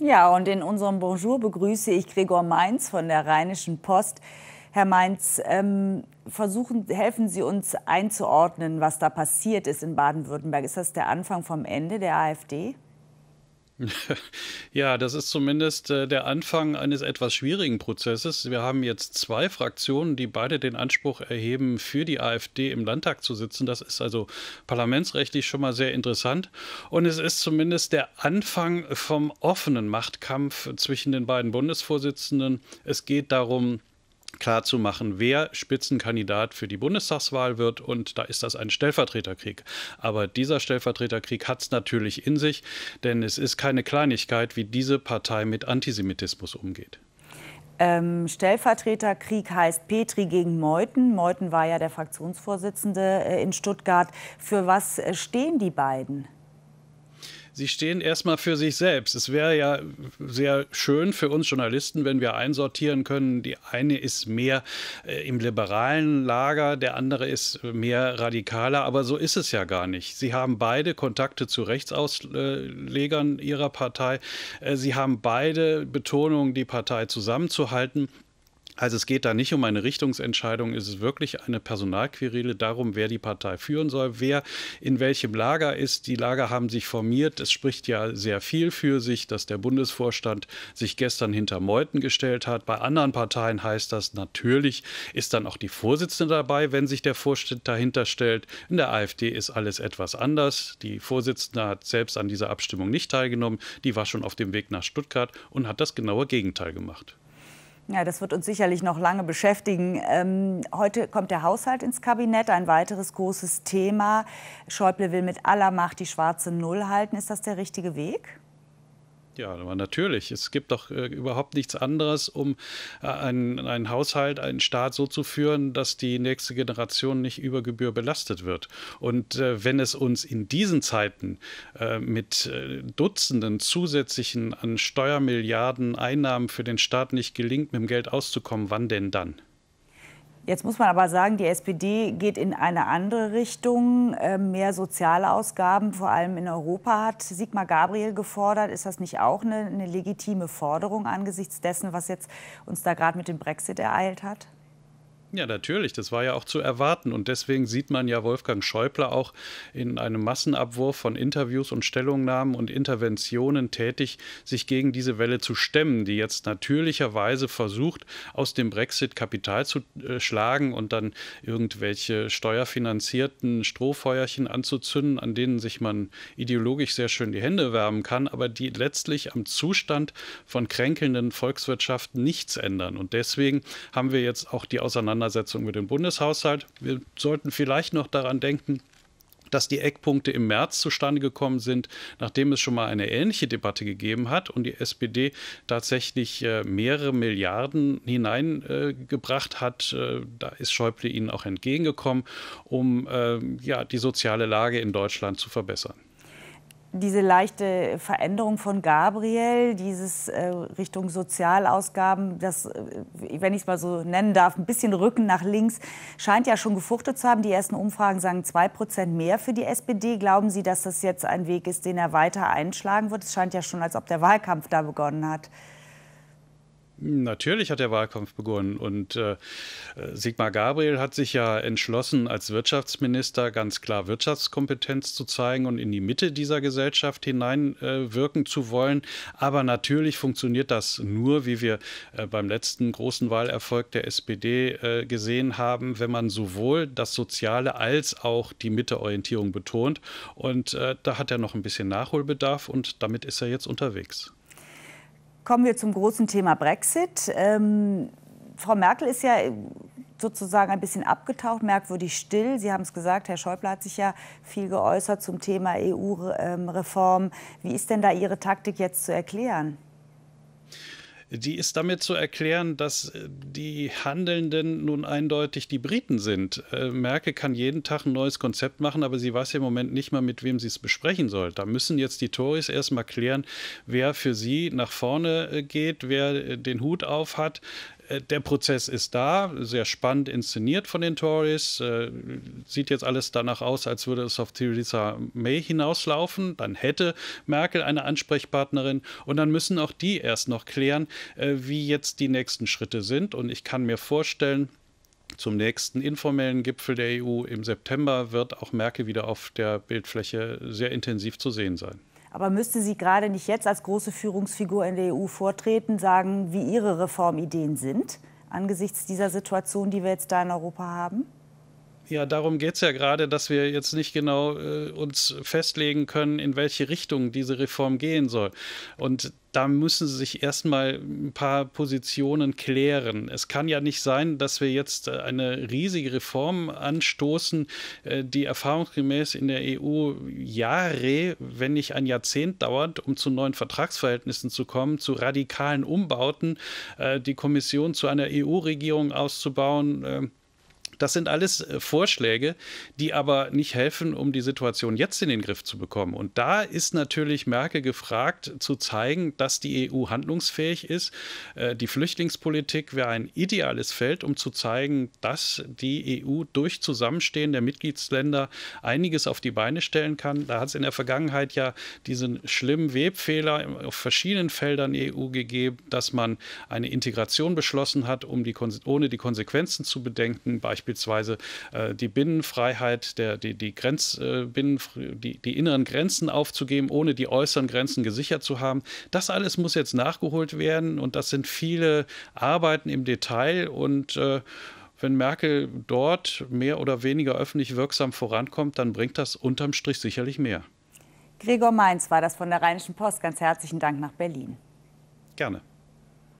Ja, und in unserem Bonjour begrüße ich Gregor Mainz von der Rheinischen Post. Herr Mainz, ähm, versuchen, helfen Sie uns einzuordnen, was da passiert ist in Baden-Württemberg. Ist das der Anfang vom Ende der AfD? Ja, das ist zumindest äh, der Anfang eines etwas schwierigen Prozesses. Wir haben jetzt zwei Fraktionen, die beide den Anspruch erheben, für die AfD im Landtag zu sitzen. Das ist also parlamentsrechtlich schon mal sehr interessant. Und es ist zumindest der Anfang vom offenen Machtkampf zwischen den beiden Bundesvorsitzenden. Es geht darum, klarzumachen, wer Spitzenkandidat für die Bundestagswahl wird. Und da ist das ein Stellvertreterkrieg. Aber dieser Stellvertreterkrieg hat es natürlich in sich, denn es ist keine Kleinigkeit, wie diese Partei mit Antisemitismus umgeht. Ähm, Stellvertreterkrieg heißt Petri gegen Meuthen. Meuthen war ja der Fraktionsvorsitzende äh, in Stuttgart. Für was äh, stehen die beiden? sie stehen erstmal für sich selbst. Es wäre ja sehr schön für uns Journalisten, wenn wir einsortieren können, die eine ist mehr äh, im liberalen Lager, der andere ist mehr radikaler, aber so ist es ja gar nicht. Sie haben beide Kontakte zu Rechtsauslegern ihrer Partei, äh, sie haben beide Betonungen, die Partei zusammenzuhalten. Also es geht da nicht um eine Richtungsentscheidung, es ist wirklich eine Personalquerele darum, wer die Partei führen soll, wer in welchem Lager ist. Die Lager haben sich formiert. Es spricht ja sehr viel für sich, dass der Bundesvorstand sich gestern hinter Meuten gestellt hat. Bei anderen Parteien heißt das natürlich, ist dann auch die Vorsitzende dabei, wenn sich der Vorstand dahinter stellt. In der AfD ist alles etwas anders. Die Vorsitzende hat selbst an dieser Abstimmung nicht teilgenommen. Die war schon auf dem Weg nach Stuttgart und hat das genaue Gegenteil gemacht. Ja, das wird uns sicherlich noch lange beschäftigen. Ähm, heute kommt der Haushalt ins Kabinett, ein weiteres großes Thema. Schäuble will mit aller Macht die schwarze Null halten. Ist das der richtige Weg? ja, aber natürlich. Es gibt doch äh, überhaupt nichts anderes, um äh, einen, einen Haushalt, einen Staat so zu führen, dass die nächste Generation nicht über Gebühr belastet wird. Und äh, wenn es uns in diesen Zeiten äh, mit äh, Dutzenden zusätzlichen an Steuermilliarden Einnahmen für den Staat nicht gelingt, mit dem Geld auszukommen, wann denn dann? Jetzt muss man aber sagen, die SPD geht in eine andere Richtung. Ähm, mehr soziale Ausgaben, vor allem in Europa, hat Sigmar Gabriel gefordert. Ist das nicht auch eine, eine legitime Forderung angesichts dessen, was jetzt uns da gerade mit dem Brexit ereilt hat? Ja, natürlich, das war ja auch zu erwarten. Und deswegen sieht man ja Wolfgang Schäuble auch in einem Massenabwurf von Interviews und Stellungnahmen und Interventionen tätig, sich gegen diese Welle zu stemmen, die jetzt natürlicherweise versucht, aus dem Brexit Kapital zu äh, schlagen und dann irgendwelche steuerfinanzierten Strohfeuerchen anzuzünden, an denen sich man ideologisch sehr schön die Hände wärmen kann, aber die letztlich am Zustand von kränkelnden Volkswirtschaften nichts ändern. Und deswegen haben wir jetzt auch die Auseinandersetzung Auseinandersetzung mit dem Bundeshaushalt. Wir sollten vielleicht noch daran denken, dass die Eckpunkte im März zustande gekommen sind, nachdem es schon mal eine ähnliche Debatte gegeben hat und die SPD tatsächlich äh, mehrere Milliarden hineingebracht hat. Äh, da ist Schäuble ihnen auch entgegengekommen, um äh, ja, die soziale Lage in Deutschland zu verbessern diese leichte Veränderung von Gabriel, dieses äh, Richtung Sozialausgaben, das, äh, wenn ich es mal so nennen darf, ein bisschen Rücken nach links, scheint ja schon gefruchtet zu haben. Die ersten Umfragen sagen zwei Prozent mehr für die SPD. Glauben Sie, dass das jetzt ein Weg ist, den er weiter einschlagen wird? Es scheint ja schon, als ob der Wahlkampf da begonnen hat. Natürlich hat der Wahlkampf begonnen und äh, Sigmar Gabriel hat sich ja entschlossen, als Wirtschaftsminister ganz klar Wirtschaftskompetenz zu zeigen und in die Mitte dieser Gesellschaft hineinwirken äh, zu wollen. Aber natürlich funktioniert das nur, wie wir äh, beim letzten großen Wahlerfolg der SPD äh, gesehen haben, wenn man sowohl das Soziale als auch die Mitteorientierung betont. Und äh, da hat er noch ein bisschen Nachholbedarf und damit ist er jetzt unterwegs kommen wir zum großen Thema Brexit. Ähm, Frau Merkel ist ja sozusagen ein bisschen abgetaucht, merkwürdig still. Sie haben es gesagt, Herr Schäuble hat sich ja viel geäußert zum Thema EU-Reform. Ähm, Wie ist denn da Ihre Taktik jetzt zu erklären? die ist damit zu erklären, dass äh, die Handelnden nun eindeutig die Briten sind. Äh, Merkel kann jeden Tag ein neues Konzept machen, aber sie weiß im Moment nicht mal, mit wem sie es besprechen soll. Da müssen jetzt die Tories erstmal klären, wer für sie nach vorne äh, geht, wer den Hut auf hat, äh, der Prozess ist da, sehr spannend inszeniert von den Tories. Äh, sieht jetzt alles danach aus, als würde es auf Theresa May hinauslaufen. Dann hätte Merkel eine Ansprechpartnerin und dann müssen auch die erst noch klären, äh, wie jetzt die nächsten Schritte sind. Und ich kann mir vorstellen, zum nächsten informellen Gipfel der EU im September wird auch Merkel wieder auf der Bildfläche sehr intensiv zu sehen sein. Aber müsste sie gerade nicht jetzt als große Führungsfigur in der EU vortreten, sagen, wie ihre Reformideen sind angesichts dieser Situation, die wir jetzt da in Europa haben? Ja, darum geht es ja gerade, dass wir jetzt nicht genau äh, uns festlegen können, in welche Richtung diese Reform gehen soll. Und da müssen sie sich erstmal ein paar Positionen klären. Es kann ja nicht sein, dass wir jetzt äh, eine riesige Reform anstoßen, äh, die erfahrungsgemäß in der EU Jahre, wenn nicht ein Jahrzehnt dauert, um zu neuen Vertragsverhältnissen zu kommen, zu radikalen Umbauten, äh, die Kommission zu einer EU-Regierung auszubauen das sind alles äh, Vorschläge, die aber nicht helfen, um die Situation jetzt in den Griff zu bekommen. Und da ist natürlich Merkel gefragt, zu zeigen, dass die EU handlungsfähig ist. Äh, die Flüchtlingspolitik wäre ein ideales Feld, um zu zeigen, dass die EU durch Zusammenstehen der Mitgliedsländer einiges auf die Beine stellen kann. Da hat es in der Vergangenheit ja diesen schlimmen Webfehler auf verschiedenen Feldern EU gegeben, dass man eine Integration beschlossen hat, um die, ohne die Konsequenzen zu bedenken, beispielsweise beispielsweise äh, die Binnenfreiheit, der, die, die, Grenz, äh, Binnen, die, die inneren Grenzen aufzugeben, ohne die äußeren Grenzen gesichert zu haben. Das alles muss jetzt nachgeholt werden und das sind viele Arbeiten im Detail und äh, wenn Merkel dort mehr oder weniger öffentlich wirksam vorankommt, dann bringt das unterm Strich sicherlich mehr. Gregor Mainz war das von der Rheinischen Post. Ganz herzlichen Dank nach Berlin. Gerne.